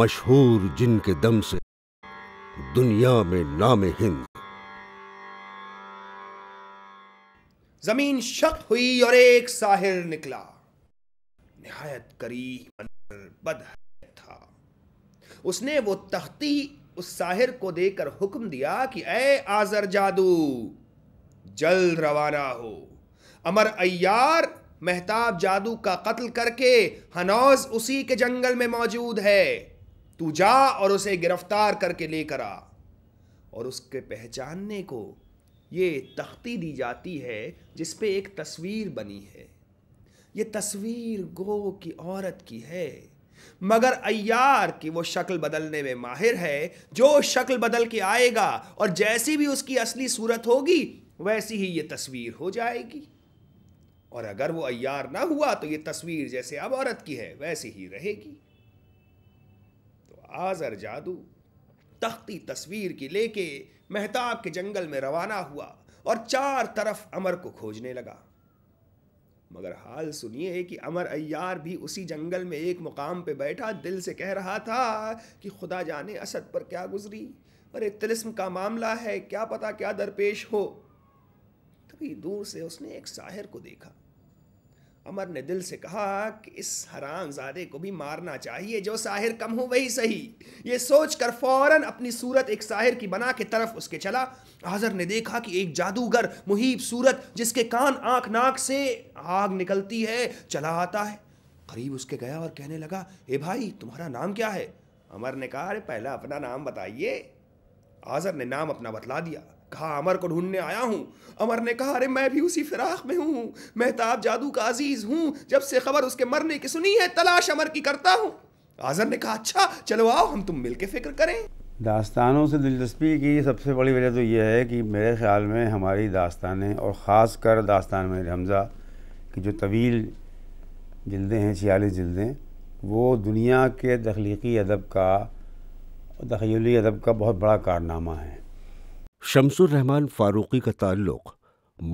मशहूर जिनके दम से दुनिया में नाम हिंद जमीन शक हुई और एक साहिर निकला निहायत करीब बद था उसने वो तख्ती उस साहिर को देकर हुक्म दिया कि ए आजर जादू जल्द रवाना हो अमर अयार मेहताब जादू का कत्ल करके हनौज उसी के जंगल में मौजूद है तू जा और उसे गिरफ्तार करके लेकर आ और उसके पहचानने को ये तख्ती दी जाती है जिस पे एक तस्वीर बनी है ये तस्वीर गो की औरत की है मगर अयार की वो शक्ल बदलने में माहिर है जो शक्ल बदल के आएगा और जैसी भी उसकी असली सूरत होगी वैसी ही ये तस्वीर हो जाएगी और अगर वो अयार ना हुआ तो ये तस्वीर जैसे अब औरत की है वैसी ही रहेगी आज़र जादू तख्ती तस्वीर की लेके मेहताब के जंगल में रवाना हुआ और चार तरफ अमर को खोजने लगा मगर हाल सुनिए कि अमर अय्यार भी उसी जंगल में एक मुकाम पे बैठा दिल से कह रहा था कि खुदा जाने असद पर क्या गुजरी अरे तिलस्म का मामला है क्या पता क्या दरपेश हो तभी दूर से उसने एक साहिर को देखा अमर ने दिल से कहा कि इस हरामजादे को भी मारना चाहिए जो साहिर कम हो वही सही ये सोच कर फौरन अपनी सूरत एक साहिर की बना के तरफ उसके चला हाजर ने देखा कि एक जादूगर मुहिब सूरत जिसके कान आंख नाक से आग निकलती है चला आता है करीब उसके गया और कहने लगा हे भाई तुम्हारा नाम क्या है अमर ने कहा अरे पहला अपना नाम बताइए आज़र ने नाम अपना बतला दिया कहा अमर को ढूंढने आया हूँ अमर ने कहा अरे मैं भी उसी फिराक में हूँ मेहताब जादू का अजीज हूँ जब से खबर उसके मरने की सुनी है तलाश अमर की करता हूँ आजर ने कहा अच्छा चलो आओ हम तुम मिल के फिक्र करें दास्तानों से दिलचस्पी की सबसे बड़ी वजह तो यह है कि मेरे ख्याल में हमारी दास्तानें और ख़ास कर दास्तान में हमज़ा की जो तवील जल्दें हैं छियालीस जल्दें वो दुनिया के तखलीकी अदब का तखीली अदब का बहुत बड़ा कारनामा है शम्सुर्रहमान फ़ारूक़ी का ताल्लुक़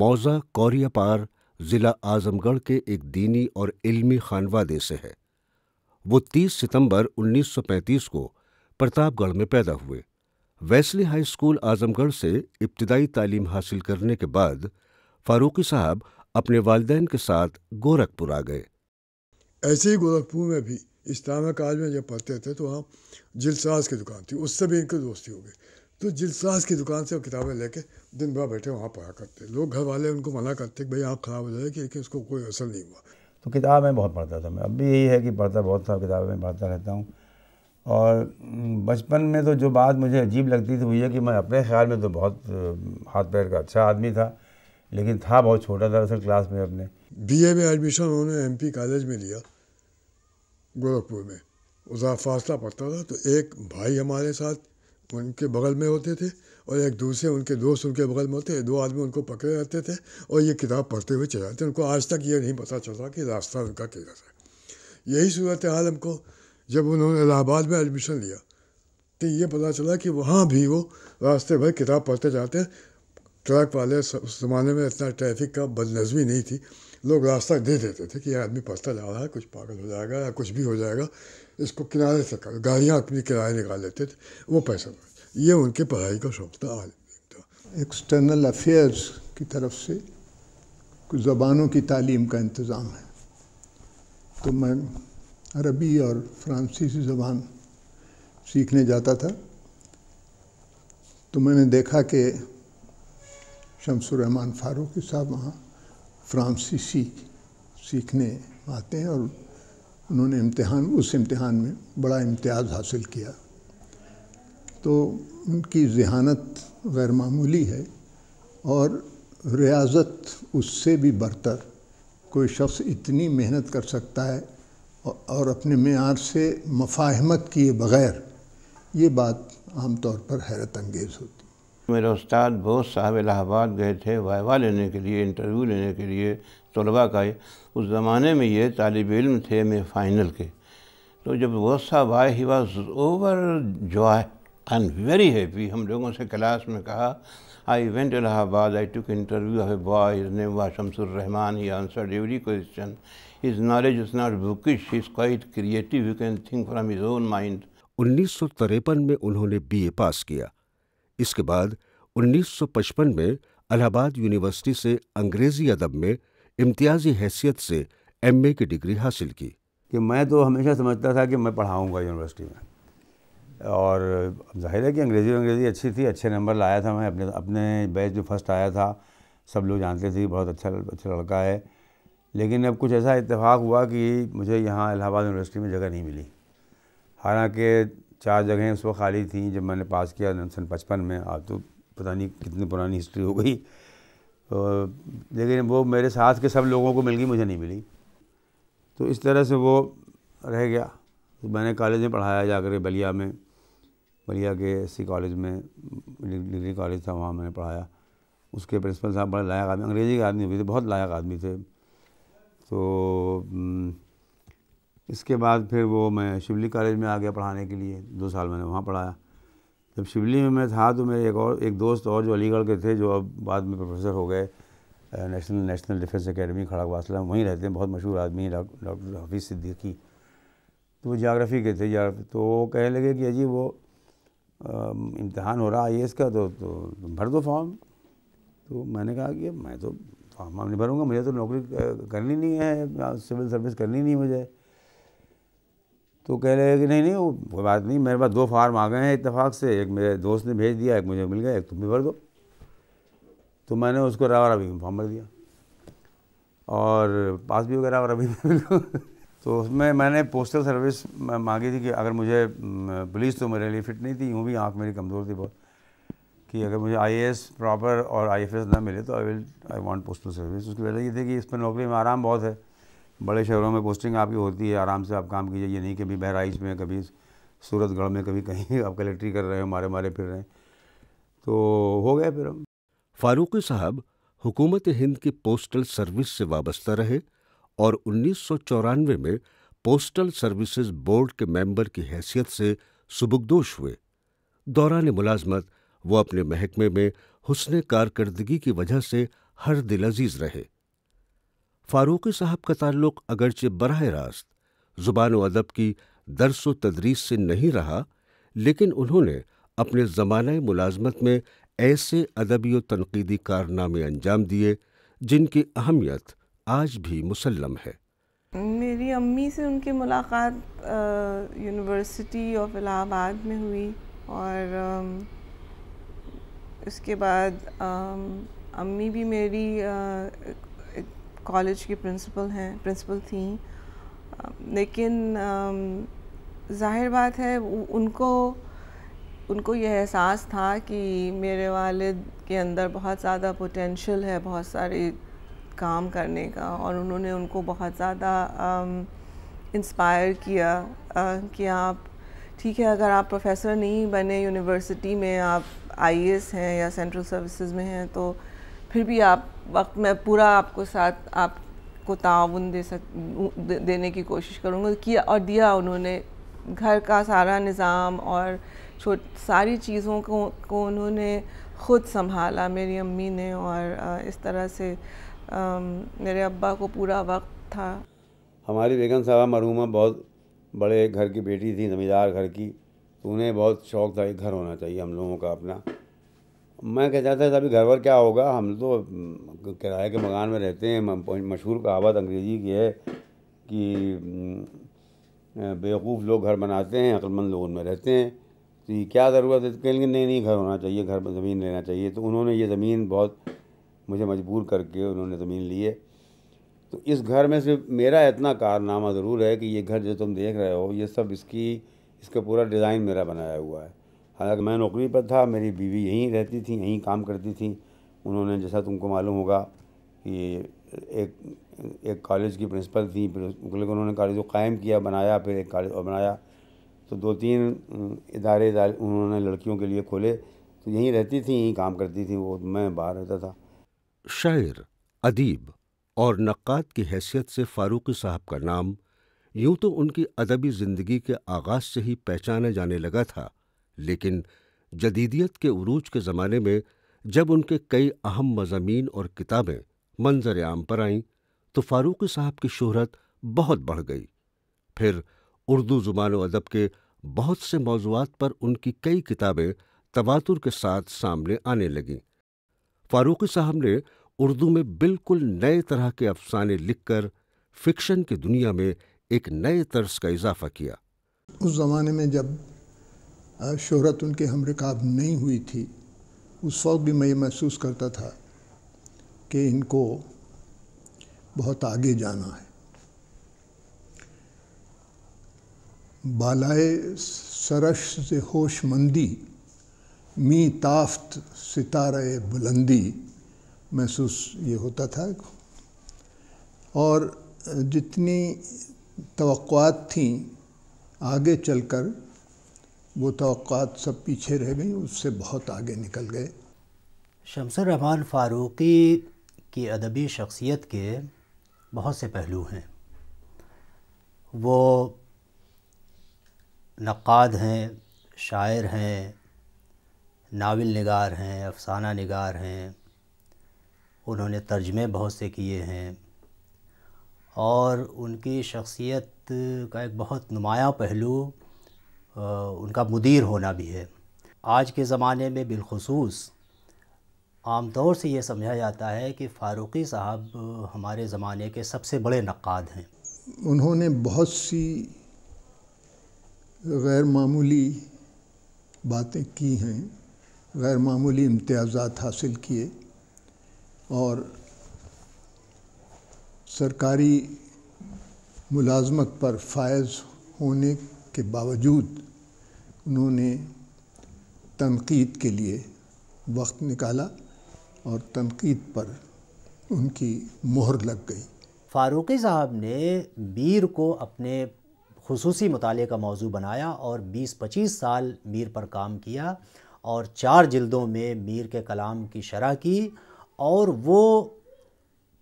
मौज़ा गौरियापार, ज़िला आज़मगढ़ के एक दीनी और इल्मी ख़ानवादे से है। वो तीस सितंबर उन्नीस सौ पैंतीस को प्रतापगढ़ में पैदा हुए। वैसली हाई स्कूल आज़मगढ़ से इब्तदाई तालीम हासिल करने के बाद फ़ारूक़ी साहब अपने वालदे के साथ गोरखपुर आ गए। ऐसे ही गोरखपुर में भी इस्लामिक आज में जब पढ़ते थे तो वहाँ जिलसाज की दुकान थी उससे भी इनकी दोस्ती हो गई तो जिलसाज की दुकान से वो किताबें लेके दिन भर बैठे वहाँ पढ़ा करते लोग घर वाले उनको मना करते कि भाई आँख ख़राब हो जाएगी लेकिन उसको कोई असर नहीं हुआ तो किताबें बहुत पढ़ता था मैं अब भी यही है कि पढ़ता बहुत था किताबें पढ़ता रहता हूँ और बचपन में तो जो बात मुझे अजीब लगती थी वो ये कि मैं अपने ख्याल में तो बहुत हाथ पैर का अच्छा आदमी था लेकिन था बहुत छोटा दरअसल क्लास में अपने ए में एडमिशन उन्होंने पी कॉलेज में लिया गोरखपुर में उसका फासला पढ़ता था तो एक भाई हमारे साथ उनके बगल में होते थे और एक दूसरे उनके दोस्त उनके बगल में होते दो आदमी उनको पकड़े रहते थे और ये किताब पढ़ते हुए चले जाते उनको आज तक ये नहीं पता चलता कि रास्ता उनका किधर है यही सूरत हाल हमको जब उन्होंने इलाहाबाद में एडमिशन लिया तो ये पता चला कि वहाँ भी वो रास्ते भर किताब पढ़ते जाते ट्रक वाले उस ज़माने में इतना ट्रैफिक का बदनजमी नहीं थी लोग रास्ता दे देते थे कि ये आदमी पढ़ता जा रहा है कुछ पागल हो जाएगा या कुछ भी हो जाएगा इसको किराए से कर गाड़ियाँ अपनी किराए निकाल लेते थे वो पैसा ये उनके पढ़ाई का शौक था आज एक्सटर्नल अफेयर्स की तरफ से कुछ ज़बानों की तालीम का इंतज़ाम है तो मैं अरबी और फ्रांसीसी ज़बान सीखने जाता था तो मैंने देखा कि शमसुररहमान फ़ारूकी साहब वहाँ फ्रांसीसी सीखने आते हैं और उन्होंने इम्तहान उस इम्तहान में बड़ा इम्तियाज़ हासिल किया तो उनकी जहानत गैर मामूली है और रियाजत उससे भी बरतर कोई शख्स इतनी मेहनत कर सकता है और अपने मैार से मफाहमत किए बग़ैर ये बात आम तौर पर हैरत अंगेज़ होती मेरे उस्ताद बोस साहब इलाहाबाद गए थे वाइवा लेने के लिए इंटरव्यू लेने के लिए तलबा का उस ज़माने में ये तालब इल्म थे मैं फाइनल के तो जब वो वाई he was over joy I am very happy हम लोगों से क्लास में कहा I went Allahabad I took interview of a boy is name was Shamsurrahman he answered every question his knowledge is not bookish is quite creative you can think from his own mind उन्नीस में उन्होंने BA पास किया इसके बाद 1955 में Allahabad university से अंग्रेज़ी अदब में इम्तियाजी हैसियत से एमए की डिग्री हासिल की कि मैं तो हमेशा समझता था कि मैं पढ़ाऊँगा यूनिवर्सिटी में और जाहिर है कि अंग्रेज़ी अंग्रेज़ी अच्छी थी अच्छे नंबर लाया था मैं अपने अपने बैच जो फर्स्ट आया था सब लोग जानते थे बहुत अच्छा अच्छा लड़का है लेकिन अब कुछ ऐसा इतफाक़ हुआ कि मुझे यहाँ इलाहाबाद यूनिवर्सिटी में जगह नहीं मिली हालांकि चार जगहें उस वक्त खाली थी जब मैंने पास किया सन पचपन में आज तो पता नहीं कितनी पुरानी हिस्ट्री हो गई तो लेकिन वो मेरे साथ के सब लोगों को मिल गई मुझे नहीं मिली तो इस तरह से वो रह गया तो मैंने कॉलेज में पढ़ाया जाकर के बलिया में बलिया के एस कॉलेज में डिग्री कॉलेज था वहाँ मैंने पढ़ाया उसके प्रिंसिपल साहब बड़े लायक आदमी अंग्रेजी के आदमी हुए थे बहुत लायक आदमी थे तो इसके बाद फिर वो मैं शिवली कॉलेज में आ गया पढ़ाने के लिए दो साल मैंने वहाँ पढ़ाया जब शिवली में मैं था तो मेरे एक और एक दोस्त और जो अलीगढ़ के थे जो अब बाद में प्रोफेसर हो गए national national defence academy Vasla वहीं रहते हैं बहुत मशहूर आदमी डॉक्टर हफीज़ सिद्दीकी तो वो जोग्राफ़ी के थे जा तो वो कहने लगे कि अजी वो इम्तहान हो रहा है आई का तो, तो भर दो फॉर्म तो मैंने कहा कि मैं तो फॉर्म नहीं भरूँगा मुझे तो नौकरी करनी नहीं है सिविल सर्विस करनी नहीं मुझे तो कह रहे कि नहीं नहीं वो कोई बात नहीं मेरे पास दो फार्म आ गए हैं इतफाक़ से एक मेरे दोस्त ने भेज दिया एक मुझे मिल गया एक तुम भी भर दो तो मैंने उसको रावर अभी में फॉर्म भर दिया और पास भी हो गया रावर अभी में तो उसमें मैंने पोस्टल सर्विस मांगी थी कि अगर मुझे पुलिस तो मेरे लिए फ़िट नहीं थी यूँ भी आँख मेरी कमज़ोर थी बहुत कि अगर मुझे आई प्रॉपर और आई ना मिले तो I will I want postal service उसकी वजह ये थी कि इस पर नौकरी में आराम बहुत है बड़े शहरों में पोस्टिंग आपकी होती है आराम से आप काम कीजिए ये नहीं कभी बहराइच में कभी सूरतगढ़ में कभी कहीं आप कलेक्ट्री कर रहे हो मारे मारे फिर रहे हैं तो हो गया फिर हम फारूकी साहब हुकूमत हिंद की पोस्टल सर्विस से वाबस्ता रहे और उन्नीस में पोस्टल सर्विसेज बोर्ड के मेंबर की हैसियत से सुबुकदोश हुए दौरान मुलाजमत वो अपने महकमे में हुसन कारकर्दगी की वजह से हर दिल अजीज रहे फारूकी साहब का ताल्लुक अगरचे बरह रास्त ज़ुबान व अदब की दरस व तदरीस से नहीं रहा लेकिन उन्होंने अपने जमान मुलाजमत में ऐसे अदबी व तनकीदी कारनामे अंजाम दिए जिनकी अहमियत आज भी मुसलम है मेरी अम्मी से उनकी मुलाकात यूनिवर्सिटी ऑफ इलाहाबाद में हुई और आ, इसके बाद आ, अम्मी भी मेरी कॉलेज की प्रिंसिपल हैं प्रिंसिपल थी लेकिन जाहिर बात है उनको उनको यह एहसास था कि मेरे वालिद के अंदर बहुत ज़्यादा पोटेंशियल है बहुत सारे काम करने का और उन्होंने उनको बहुत ज़्यादा इंस्पायर किया आ, कि आप ठीक है अगर आप प्रोफेसर नहीं बने यूनिवर्सिटी में आप आई हैं या सेंट्रल सर्विसेज में हैं तो फिर भी आप वक्त मैं पूरा आपको साथ आपको ताउन दे सक दे, देने की कोशिश करूँगा किया और दिया उन्होंने घर का सारा निज़ाम और छोट सारी चीज़ों को को उन्होंने ख़ुद संभाला मेरी अम्मी ने और इस तरह से आ, मेरे अब्बा को पूरा वक्त था हमारी बेगम साहबा मरूमा बहुत बड़े घर की बेटी थी जमींदार घर की तो उन्हें बहुत शौक़ था एक घर होना चाहिए हम लोगों का अपना मैं कहता था अभी घर पर क्या होगा हम तो हम्म, किराए के मकान में रहते हैं मशहूर कहावत अंग्रेज़ी की है कि हम्म, बेवकूफ़ लोग घर बनाते हैं अक्लमंद लोग उनमें रहते हैं तो ये क्या ज़रूरत है तो कहेंगे नहीं नहीं घर होना चाहिए घर पर ज़मीन लेना चाहिए तो उन्होंने ये ज़मीन बहुत मुझे मजबूर करके उन्होंने ज़मीन लिए तो इस घर में से मेरा इतना कारनामा ज़रूर है कि ये घर जो तुम देख रहे हो ये सब इसकी इसका पूरा डिज़ाइन मेरा बनाया हुआ है हालांकि मैं नौकरी पर था मेरी बीवी यहीं रहती थी यहीं काम करती थी उन्होंने जैसा तुमको मालूम होगा कि एक एक कॉलेज की प्रिंसिपल थी फिर उन्होंने कॉलेज को कायम किया बनाया फिर एक कॉलेज और बनाया तो दो तीन इदारे उन्होंने लड़कियों के लिए खोले तो यहीं रहती थी यहीं काम करती थी वो मैं बाहर रहता था शायर अदीब और नक़ाद की हैसियत से फ़ारूक़ी साहब का नाम यूं तो उनकी अदबी ज़िंदगी के आगाज़ से ही पहचाने जाने लगा था लेकिन जदीदियत के अरूज के ज़माने में जब उनके कई अहम मज़ामीन और किताबें मंज़र आम पर आईं तो फ़ारूक़ी साहब की शोहरत बहुत बढ़ गई फिर उर्दू ज़ुबान व अदब के बहुत से मौजूद पर उनकी कई किताबें तवातुर के साथ सामने आने लगें फ़ारूक़ी साहब ने उर्दू में बिल्कुल नए तरह के अफसाने लिखकर फ़िक्शन की दुनिया में एक नए तर्ज का इजाफ़ा किया उस ज़माने में जब शोहरत उनके हम रिकाब नहीं हुई थी उस वक्त भी मैं ये महसूस करता था कि इनको बहुत आगे जाना है बालाए सरश से होशमंदी मी ताफ्त सितारे बुलंदी महसूस ये होता था और जितनी तो थी आगे चलकर वो तो सब पीछे रह गई उससे बहुत आगे निकल गए शमसर रहमान फ़ारूक़ी की अदबी शख्सियत के बहुत से पहलू हैं वो नक़ाद हैं शायर हैं नावल नगार हैं अफसाना नगार हैं उन्होंने तर्जमे बहुत से किए हैं और उनकी शख्सियत का एक बहुत नुमाया पहलू उनका मुदीर होना भी है आज के ज़माने में बिलखसूस आमतौर से ये समझा जाता है कि फ़ारूक़ी साहब हमारे ज़माने के सबसे बड़े नक़ाद हैं उन्होंने बहुत सी गैर मामूली बातें की हैं गैर मामूली इम्तियाज़ात हासिल किए और सरकारी मुलाजमत पर फायज होने के बावजूद उन्होंने तनकीद के लिए वक्त निकाला और तनकीद पर उनकी मोहर लग गई फ़ारूक़ी साहब ने मीर को अपने खसूसी मताले का मौजू बनाया और 20-25 साल मीर पर काम किया और चार जल्दों में मीर के कलाम की शरह की और वो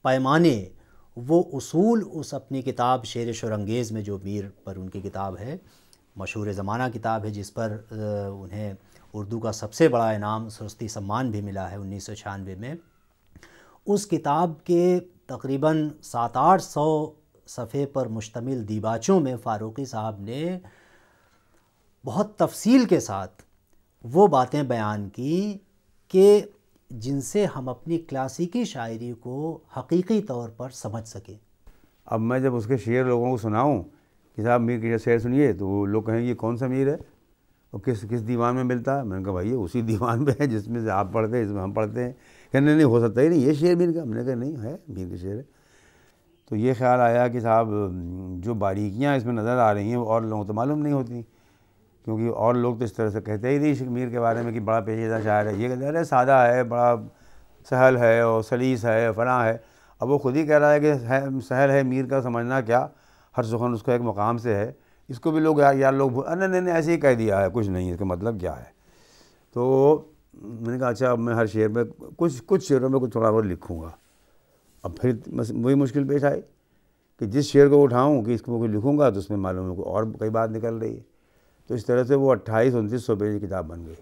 पैमाने वो उसूल उस अपनी किताब शेर शुरंगेज़ में जो मीर पर उनकी किताब है मशहूर ज़माना किताब है जिस पर उन्हें उर्दू का सबसे बड़ा इनाम सरस्ती सम्मान भी मिला है उन्नीस सौ में उस किताब के तकरीबन सात आठ सौ सफ़े पर मुश्तमिल दीबाचों में फ़ारूक़ी साहब ने बहुत तफसील के साथ वो बातें बयान की कि जिनसे हम अपनी क्लासिकी शायरी को हकीकी तौर पर समझ सकें अब मैं जब उसके शेर लोगों को सुनाऊं कि साहब मीर की शेर सुनिए तो वो लोग कहेंगे ये कौन सा मीर है और किस किस दीवान में मिलता है मैंने कहा भाई ये उसी दीवान में है जिसमें से आप पढ़ते हैं इसमें हम पढ़ते हैं कहने नहीं, नहीं हो सकता ही नहीं ये शेर मीर का हमने कहा नहीं है मीर का शेर है तो ये ख्याल आया कि साहब जो बारीकियाँ इसमें नज़र आ रही हैं और लोगों तो मालूम नहीं होती क्योंकि और लोग तो इस तरह से कहते ही नहीं मीर के बारे में कि बड़ा पेचीदा शायर है ये कहते अरे सादा है बड़ा सहल है और सलीस है फना है अब वो खुद ही कह रहा है कि सहल है मीर का समझना क्या हर सुखन उसका एक मकाम से है इसको भी लोग यार यार लोग अरे नहीं नहीं ऐसे ही कह दिया है कुछ नहीं इसका मतलब क्या है तो मैंने कहा अच्छा अब मैं हर शेर में कुछ कुछ शेरों में कुछ थोड़ा बहुत लिखूँगा अब फिर वही मुश्किल पेश आई कि जिस शेर को उठाऊँ कि इसको कुछ लिखूँगा तो उसमें मालूम है और कई बात निकल रही है तो इस तरह से वो अट्ठाईस उनतीस सौ पेज की किताब बन गई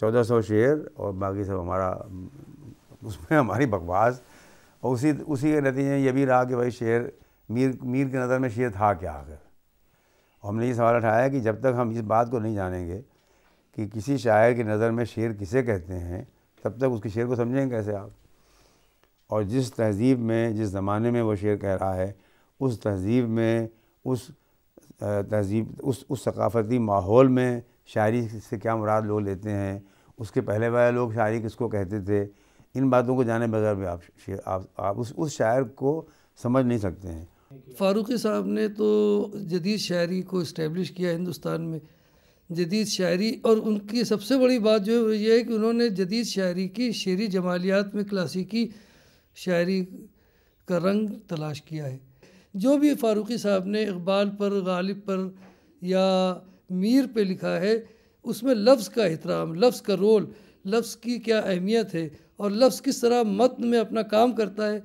चौदह सौ शेर और बाकी सब हमारा उसमें हमारी बकवास और उसी उसी के नतीजे ये भी रहा कि भाई शेर मीर मीर की नज़र में शेर था क्या आखिर हमने ये सवाल उठाया कि जब तक हम इस बात को नहीं जानेंगे कि किसी शायर की नज़र में शेर किसे कहते हैं तब तक उसके शेर को समझेंगे कैसे आप और जिस तहजीब में जिस ज़माने में वो शेर कह रहा है उस तहजीब में उस तहजीब उस उस सकाफ़ती माहौल में शायरी से क्या मुराद लोग लेते हैं उसके पहले वाले लोग शायरी किसको कहते थे इन बातों को जाने बगैर भी आप आप, आप उस उस शायर को समझ नहीं सकते हैं फारूकी साहब ने तो जदीद शायरी को इस्टेब्लिश किया हिंदुस्तान में जदीद शायरी और उनकी सबसे बड़ी बात जो है वो ये है कि उन्होंने जदीद शायरी की शेरी जमालियात में क्लासिकी शायरी का रंग तलाश किया है जो भी फारूकी साहब ने इकबाल पर गालिब पर या मीर पे लिखा है उसमें लफ्ज़ का एहतराम लफ्ज़ का रोल लफ्ज़ की क्या अहमियत है और लफ्ज़ किस तरह मत में अपना काम करता है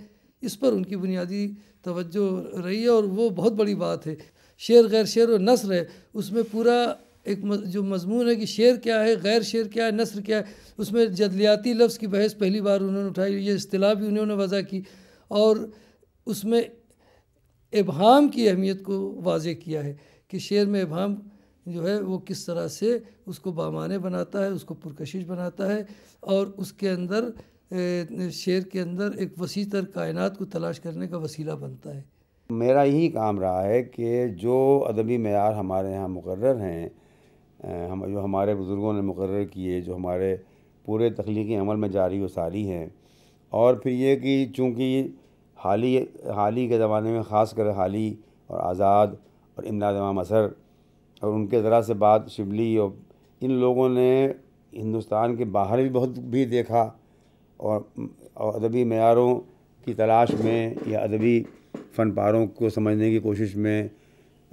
इस पर उनकी बुनियादी तवज्जो रही है और वो बहुत बड़ी बात है शेर गैर शेर और नसर है उसमें पूरा एक जो मजमून है कि शेर क्या है गैर शेर क्या है नसर क्या है उसमें जदलियाती लफ्ज़ की बहस पहली बार उन्होंने उठाई ये अतलाह भी उन्होंने वजह की और उसमें इबहम की अहमियत को वाज किया है कि शेर में इबहम जो है वो किस तरह से उसको बामाने बनाता है उसको पुरकशिश बनाता है और उसके अंदर शेर के अंदर एक वसी तर कायनात को तलाश करने का वसीला बनता है मेरा यही काम रहा है कि जो अदबी मैार हमारे यहाँ मुकर हैं हम जो हमारे बुज़ुर्गों ने मुकर किए जो हमारे पूरे तख्लीकी अमल में जारी व सारी हैं और फिर ये कि चूँकि हाल ही हाल ही के ज़माने में ख़ास कर हाली और आज़ाद और इमदाद इमाम असर और उनके ज़रा से बात शिबली और इन लोगों ने हिंदुस्तान के बाहर भी बहुत भी देखा और अदबी मैारों की तलाश में या अदबी फन पारों को समझने की कोशिश में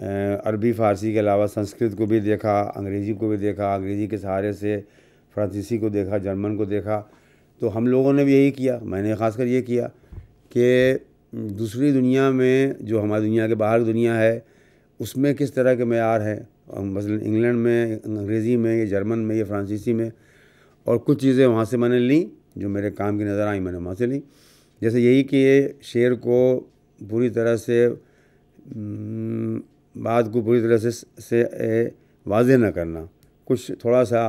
अरबी फ़ारसी के अलावा संस्कृत को भी देखा अंग्रेज़ी को भी देखा अंग्रेज़ी के सहारे से फ्रांसीसी को देखा जर्मन को देखा तो हम लोगों ने भी यही किया मैंने ख़ासकर ये किया कि दूसरी दुनिया में जो हमारी दुनिया के बाहर दुनिया है उसमें किस तरह के मैार हैं मसल इंग्लैंड में अंग्रेज़ी में या जर्मन में या फ्रांसीसी में और कुछ चीज़ें वहाँ से मैंने लीं जो मेरे काम की नज़र आई मैंने वहाँ से ली जैसे यही कि ये शेर को पूरी तरह से बात को पूरी तरह से से वाजे न करना कुछ थोड़ा सा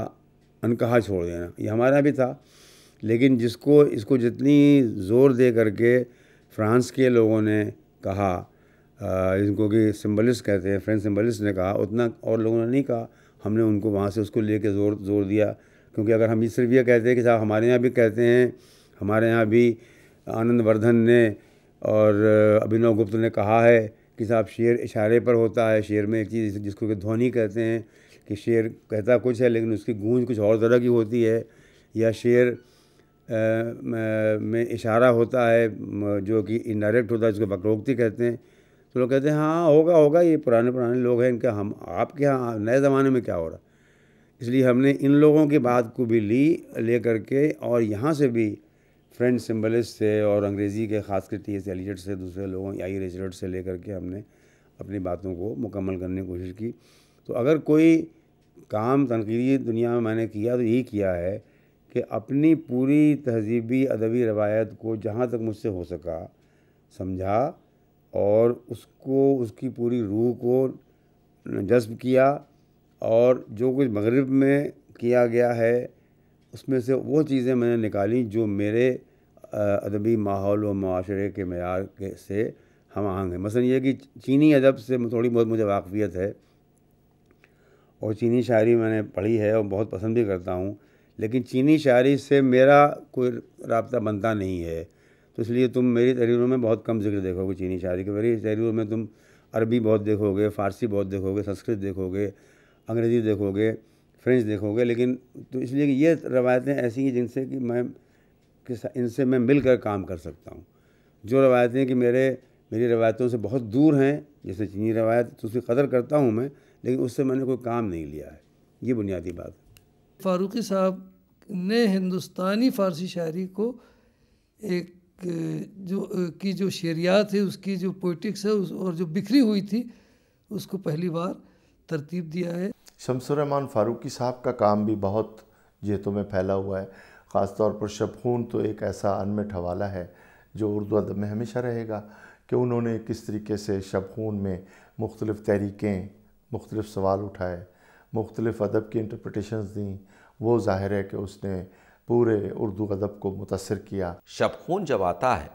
अनकहा छोड़ देना ये हमारा भी था लेकिन जिसको इसको जितनी ज़ोर दे करके फ्रांस के लोगों ने कहा जिनको कि सिम्बलिस्ट कहते हैं फ्रेंच सिम्बलिस्ट ने कहा उतना और लोगों ने नहीं कहा हमने उनको वहाँ से उसको लेके ज़ोर ज़ोर दिया क्योंकि अगर हम इस ये कहते हैं कि साहब हमारे यहाँ भी कहते हैं हमारे यहाँ भी आनंद वर्धन ने और अभिनव गुप्त ने कहा है कि साहब शेर इशारे पर होता है शेर में एक चीज़ जिसको कि ध्वनि कहते हैं कि शेर कहता कुछ है लेकिन उसकी गूंज कुछ और तरह की होती है या शेर आ, में इशारा होता है जो कि इनडायरेक्ट होता है जिसको बकरोक्ति कहते हैं तो लोग कहते हैं हाँ होगा होगा ये पुराने पुराने लोग हैं इनके हम आपके यहाँ नए ज़माने में क्या हो रहा है इसलिए हमने इन लोगों की बात को भी ली ले करके और यहाँ से भी फ्रेंड सिम्बलिस्ट से और अंग्रेज़ी के ख़ास कर टी एस एलियट से दूसरे लोगों आई रेजिडेंट से ले करके हमने अपनी बातों को मुकम्मल करने की कोशिश की तो अगर कोई काम तनकीदी दुनिया में मैंने किया तो यही किया है कि अपनी पूरी तहजीबी अदबी रवायत को जहाँ तक मुझसे हो सका समझा और उसको उसकी पूरी रूह को जज्ब किया और जो कुछ मगरब में किया गया है उसमें से वो चीज़ें मैंने निकाली जो मेरे अदबी माहौल व माशरे के मैार के से हम आहंग हैं मसलन ये कि चीनी अदब से थोड़ी बहुत मुझे वाकफ़ियत है और चीनी शायरी मैंने पढ़ी है और बहुत पसंद भी करता हूँ लेकिन चीनी शायरी से मेरा कोई रबता बनता नहीं है तो इसलिए तुम मेरी तहरीरों में बहुत कम जिक्र देखोगे चीनी शायरी के मेरी तहरीरों में तुम अरबी बहुत देखोगे फ़ारसी बहुत देखोगे संस्कृत देखोगे अंग्रेज़ी देखोगे फ्रेंच देखोगे लेकिन तो इसलिए कि ये रवायतें ऐसी हैं जिनसे कि मैं कि इनसे मैं मिलकर काम कर सकता हूँ जो रवायतें कि मेरे मेरी रवायतों से बहुत दूर हैं जैसे चीनी रवायत तो उसकी कदर करता हूँ मैं लेकिन उससे मैंने कोई काम नहीं लिया है ये बुनियादी बात फारूकी साहब ने हिंदुस्तानी फ़ारसी शायरी को एक जो की जो शेरियात है उसकी जो पोइटिक्स है उस और जो बिखरी हुई थी उसको पहली बार तरतीब दिया है शमसुररहमान फारूकी साहब का काम भी बहुत जेहतों में फैला हुआ है ख़ास तौर पर शबखून तो एक ऐसा अनमिट हवाला है जो उर्दू अदब में हमेशा रहेगा कि उन्होंने किस तरीके से शबखून में मुख्तलिफ़ तहरीकें मुख्तलिफ़ सवाल उठाए मुख्तलिफ़ अदब की इंटरप्रटेशन दी वो ज़ाहिर है कि उसने पूरे उर्दू अदब को मुतासर किया शबखून जब आता है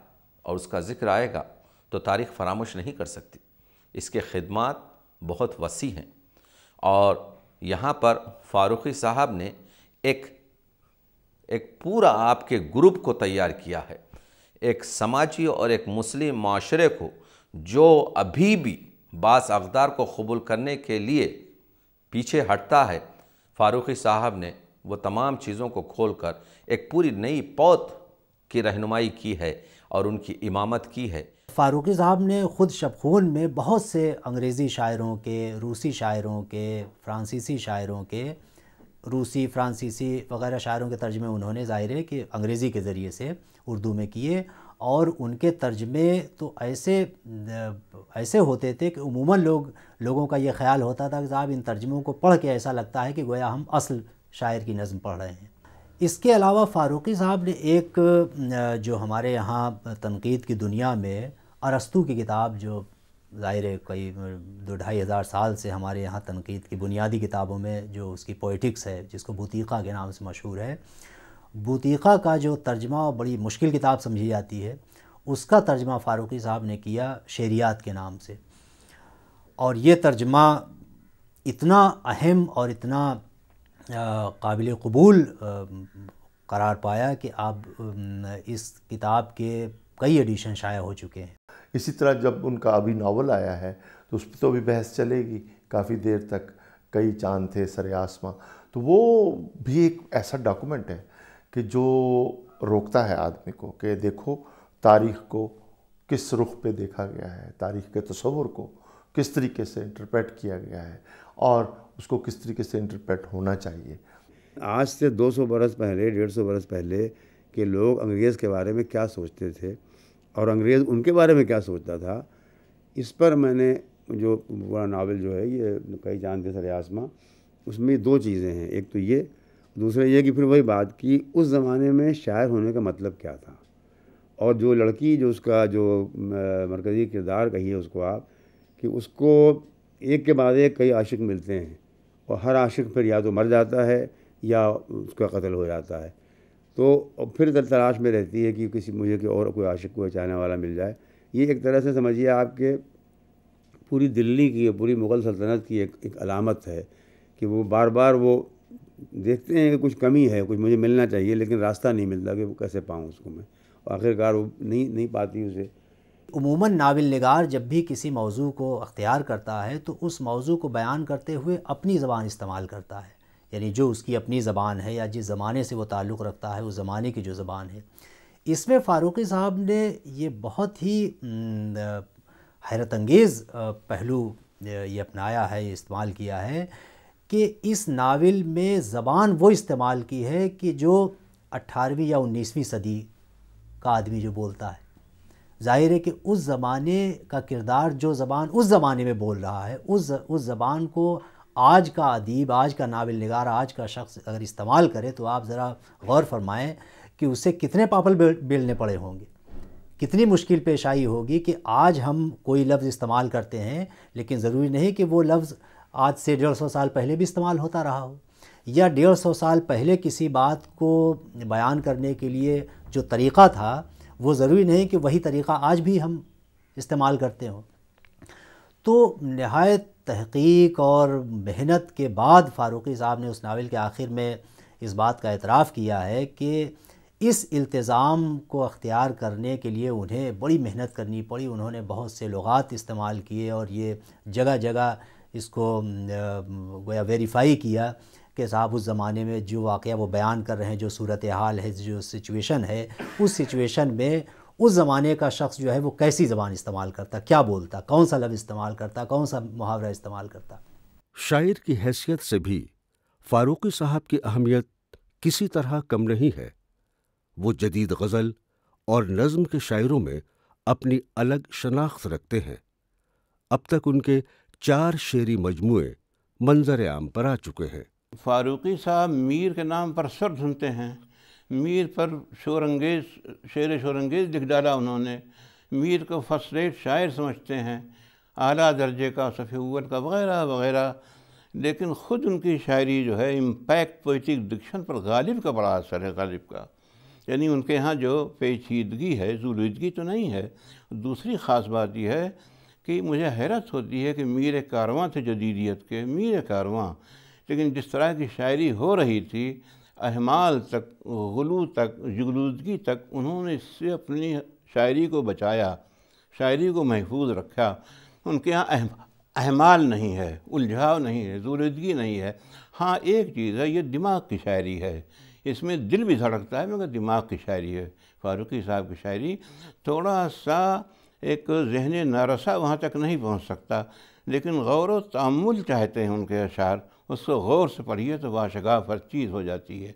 और उसका ज़िक्र आएगा तो तारीख़ फरामोश नहीं कर सकती इसके खदमात बहुत वसी हैं और यहाँ पर फारूकी साहब ने एक एक पूरा आपके ग्रुप को तैयार किया है एक समाजी और एक मुस्लिम माशरे को जो अभी भी बास अकदार को कबूल करने के लिए पीछे हटता है फारूकी साहब ने वो तमाम चीज़ों को खोल कर एक पूरी नई पौत की रहनुमाई की है और उनकी इमामत की है फ़ारूकी साहब ने ख़ुद शबखून में बहुत से अंग्रेज़ी शायरों के रूसी शायरों के फ्रांसीसी शायरों के रूसी फ्रांसीसी वगैरह शायरों के तर्जमे उन्होंने ज़ाहिर है कि अंग्रेज़ी के ज़रिए से उर्दू में किए और उनके तर्जमे तो ऐसे ऐसे होते थे कि उमूमा लोग लोगों का ये ख्याल होता था कि साहब इन तर्जमों को पढ़ के ऐसा लगता है कि गोया हम असल शायर की नज़म पढ़ रहे हैं इसके अलावा फ़ारूक़ी साहब ने एक जो हमारे यहाँ तनकीद की दुनिया में अरस्तु की किताब जो ज़ाहिर है कई दो ढाई हज़ार साल से हमारे यहाँ तनकीद की बुनियादी किताबों में जो उसकी पोइटिक्स है जिसको बुतीक़ा के नाम से मशहूर है बुतीक़ा का जो तर्जमा बड़ी मुश्किल किताब समझी जाती है उसका तर्जमा फ़ारूकी साहब ने किया शेरियात के नाम से और ये तर्जमा इतना अहम और इतना काबिल कबूल करार पाया कि आप इस किताब के कई एडिशन शाया हो चुके हैं इसी तरह जब उनका अभी नावल आया है तो उस पर तो भी बहस चलेगी काफ़ी देर तक कई चांद थे सरे आसमां तो वो भी एक ऐसा डॉक्यूमेंट है कि जो रोकता है आदमी को कि देखो तारीख को किस रुख पे देखा गया है तारीख के तस्वुर को किस तरीके से इंटरप्रेट किया गया है और उसको किस तरीके से इंटरप्रेट होना चाहिए आज से 200 बरस पहले 150 बरस पहले के लोग अंग्रेज़ के बारे में क्या सोचते थे और अंग्रेज़ उनके बारे में क्या सोचता था इस पर मैंने जो पूरा नावल जो है ये कई जानते सरे आसमा उसमें दो चीज़ें हैं एक तो ये दूसरा ये कि फिर वही बात कि उस ज़माने में शायर होने का मतलब क्या था और जो लड़की जो उसका जो मरकज़ी किरदार कहिए उसको आप कि उसको एक के बाद एक कई आशिक मिलते हैं और हर आशिक फिर या तो मर जाता है या उसका कत्ल हो जाता है तो फिर तलाश में रहती है कि किसी मुझे कि और कोई आशिक को चाहने वाला मिल जाए ये एक तरह से समझिए आपके पूरी दिल्ली की पूरी मुग़ल सल्तनत की एक एक अलामत है कि वो बार बार वो देखते हैं कि कुछ कमी है कुछ मुझे मिलना चाहिए लेकिन रास्ता नहीं मिलता कि वो कैसे पाऊँ उसको मैं आखिरकार वो नहीं नहीं पाती उसे उमूमन नावल नगार जब भी किसी मौजू को अख्तियार करता है तो उस मौजू को बयान करते हुए अपनी ज़बान इस्तेमाल करता है यानी जो उसकी अपनी ज़बान है या जिस ज़माने से वो ताल्लुक़ रखता है उस ज़माने की जो ज़बान है इसमें फ़ारूक़ी साहब ने ये बहुत ही हैरत अंगेज़ पहलू ये अपनाया है इस्तेमाल किया है कि इस नावल में ज़बान वो इस्तेमाल की है कि जो अट्ठारहवीं या उन्नीसवीं सदी का आदमी जो बोलता है ज़ाहिर है कि उस ज़माने का किरदार जो ज़बान उस ज़माने में बोल रहा है उस उस ज़बान को आज का अदीब आज का नावल नगार आज का शख्स अगर इस्तेमाल करे तो आप ज़रा गौर फरमाएँ कि उसे कितने पापल बेलने पड़े होंगे कितनी मुश्किल पेश आई होगी कि आज हम कोई लफ्ज़ इस्तेमाल करते हैं लेकिन ज़रूरी नहीं कि वो लफ्ज़ आज से डेढ़ सौ साल पहले भी इस्तेमाल होता रहा हो या डेढ़ सौ साल पहले किसी बात को बयान करने के लिए जो तरीक़ा था वो ज़रूरी नहीं कि वही तरीक़ा आज भी हम इस्तेमाल करते हों तो नहायत तहकीक और मेहनत के बाद फ़ारूक़ी साहब ने उस नावल के आखिर में इस बात का एतराफ़ किया है कि इस इल्तज़ाम को अख्तियार करने के लिए उन्हें बड़ी मेहनत करनी पड़ी उन्होंने बहुत से लगात इस्तेमाल किए और ये जगह जगह इसको गोया वेरीफाई किया कि साहब उस ज़माने में जो वाक़ वो बयान कर रहे हैं जो सूरत हाल है जो सिचुएशन है उस सिचुएशन में उस ज़माने का शख्स जो है वो कैसी ज़बान इस्तेमाल करता क्या बोलता कौन सा लफ्ज़ इस्तेमाल करता कौन सा मुहावरा इस्तेमाल करता शायर की हैसियत से भी फारूकी साहब की अहमियत किसी तरह कम नहीं है वो जदीद गज़ल और नज़म के शायरों में अपनी अलग शनाख्त रखते हैं अब तक उनके चार शेरी मजमू मंजर आम पर आ चुके हैं फारूकी साहब मीर के नाम पर सर सुनते हैं मीर पर शोरंगेज शेर शोरंगेज लिख डाला उन्होंने मीर को फर्स्ट रेट शायर समझते हैं आला दर्जे का सफ़ीवल का वगैरह वगैरह लेकिन ख़ुद उनकी शायरी जो है इम्पैक्ट पोइटिक डिक्शन पर गालिब का बड़ा असर है गालिब का यानी उनके यहाँ जो पेचीदगी है जुलूदगी तो नहीं है दूसरी ख़ास बात यह है कि मुझे हैरत होती है कि मीर कारवाँ थे जदीदियत के मीर कारवां लेकिन जिस तरह की शायरी हो रही थी अहमाल तक गलू तक जुगलूदगी तक उन्होंने इससे अपनी शायरी को बचाया शायरी को महफूज रखा उनके यहाँ अहम, अहमाल नहीं है उलझाव नहीं है दूरदगी नहीं है हाँ एक चीज़ है ये दिमाग की शायरी है इसमें दिल भी धड़कता है मगर दिमाग की शायरी है फारूकी साहब की शायरी थोड़ा सा एक जहन नारसा वहाँ तक नहीं पहुँच सकता लेकिन गौर व तामुल चाहते हैं उनके अशार उसको गौर से पढ़िए तो बाशगाफ हर चीज़ हो जाती है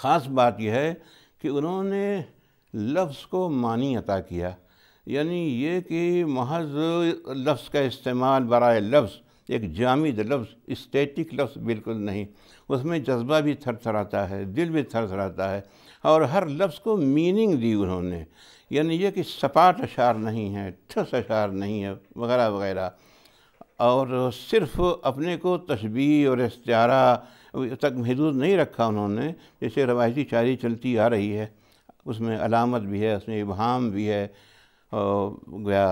ख़ास बात यह है कि उन्होंने लफ्ज़ को मानी अता किया यानी ये कि महज लफ्ज़ का इस्तेमाल बरए लफ्ज़ एक जामिद लफ्ज़ स्टैटिक लफ्ज़ बिल्कुल नहीं उसमें जज्बा भी थर थराता है दिल भी थर थराता है और हर लफ्ज़ को मीनिंग दी उन्होंने यानी यह कि सपाट अशार नहीं है ठस अशार नहीं है वगैरह वगैरह और सिर्फ अपने को तस्बी और इस्तारा तक महदूद नहीं रखा उन्होंने जैसे रवायती शायरी चलती आ रही है उसमें अलामत भी है उसमें इबहम भी है गया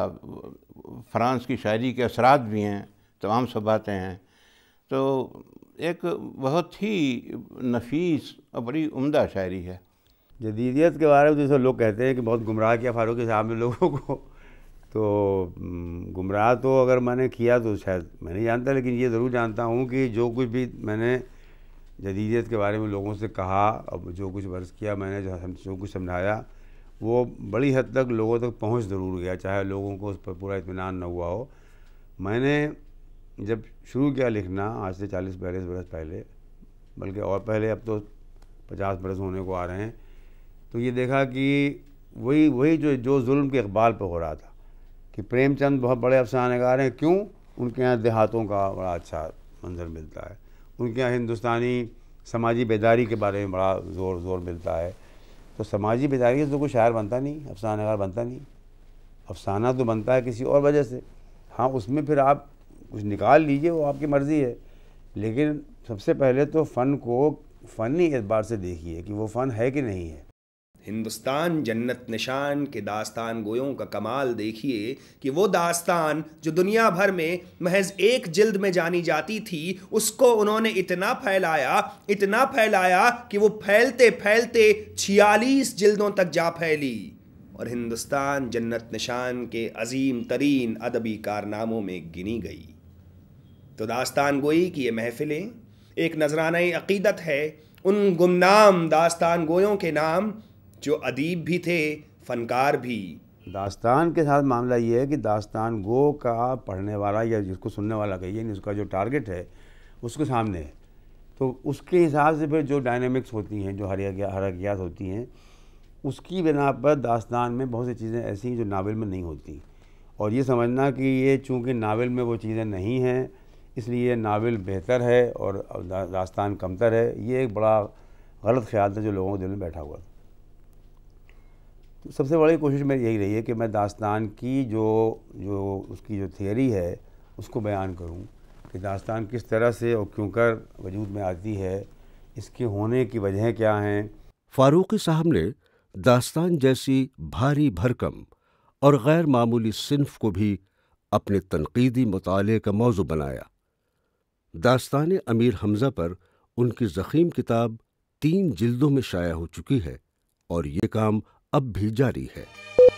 फ्रांस की शायरी के असरात भी हैं तमाम सब बातें हैं तो एक बहुत ही नफीस और बड़ी उमदा शायरी है जदीदियत के बारे में जैसे तो लोग कहते हैं कि बहुत गुमराह किया फारूक साहब ने लोगों को तो गुमराह तो अगर मैंने किया तो शायद मैं नहीं जानता लेकिन ये ज़रूर जानता हूँ कि जो कुछ भी मैंने जदीदियत के बारे में लोगों से कहा और जो कुछ वर्ष किया मैंने जो, जो कुछ समझाया वो बड़ी हद तक लोगों तक पहुँच ज़रूर गया चाहे लोगों को उस पर पूरा इतमान न हुआ हो मैंने जब शुरू किया लिखना आज से चालीस बयालीस बरस पहले बल्कि और पहले अब तो पचास बरस होने को आ रहे हैं तो ये देखा कि वही वही जो जो जुल्म के इकबाल पर हो रहा था कि प्रेमचंद बहुत बड़े अफसानेकार हैं क्यों उनके यहाँ देहातों का बड़ा अच्छा मंजर मिलता है उनके यहाँ हिंदुस्तानी समाजी बेदारी के बारे में बड़ा ज़ोर ज़ोर मिलता है तो समाजी बेदारी से तो कोई शायर बनता नहीं अफसानाकार बनता नहीं अफसाना तो बनता है किसी और वजह से हाँ उसमें फिर आप कुछ निकाल लीजिए वो आपकी मर्ज़ी है लेकिन सबसे पहले तो फ़न को फ़नी एतबार से देखिए कि वो फ़न है कि नहीं है हिंदुस्तान जन्नत निशान के दास्तान गोयों का कमाल देखिए कि वो दास्तान जो दुनिया भर में महज एक जिल्द में जानी जाती थी उसको उन्होंने इतना फैलाया इतना फैलाया कि वो फैलते फैलते छियालीस जिल्दों तक जा फैली और हिंदुस्तान जन्नत निशान के अजीम तरीन अदबी कारनामों में गिनी गई तो दास्तान गोई की ये महफ़िलें एक नजराना अकीदत है उन गुमनाम दास्तान गोयों के नाम जो अदीब भी थे फनकार भी दास्तान के साथ मामला ये है कि दास्तान गो का पढ़ने वाला या जिसको सुनने वाला कहिए नहीं उसका जो टारगेट है उसके सामने है तो उसके हिसाब से फिर जो डायनेमिक्स होती हैं जो हरिया हरकियात होती हैं उसकी बिना पर दास्तान में बहुत सी चीज़ें ऐसी हैं जो नावल में नहीं होती और ये समझना कि ये चूँकि नावल में वो चीज़ें नहीं हैं इसलिए नावल बेहतर है और दास्तान कमतर है ये एक बड़ा गलत ख्याल था जो लोगों के दिल में बैठा हुआ था सबसे बड़ी कोशिश मेरी यही रही है कि मैं दास्तान की जो जो उसकी जो थियरी है उसको बयान करूं कि दास्तान किस तरह से और क्यों कर वजूद में आती है इसके होने की वजह क्या हैं फारूकी साहब ने दास्तान जैसी भारी भरकम और गैर मामूली सिंफ को भी अपने तनकीदी मताले का मौजू बनाया दास्तान अमीर हमज़ा पर उनकी ज़ख़ीम किताब तीन जिल्दों में शाया हो चुकी है और ये काम अब भी जारी है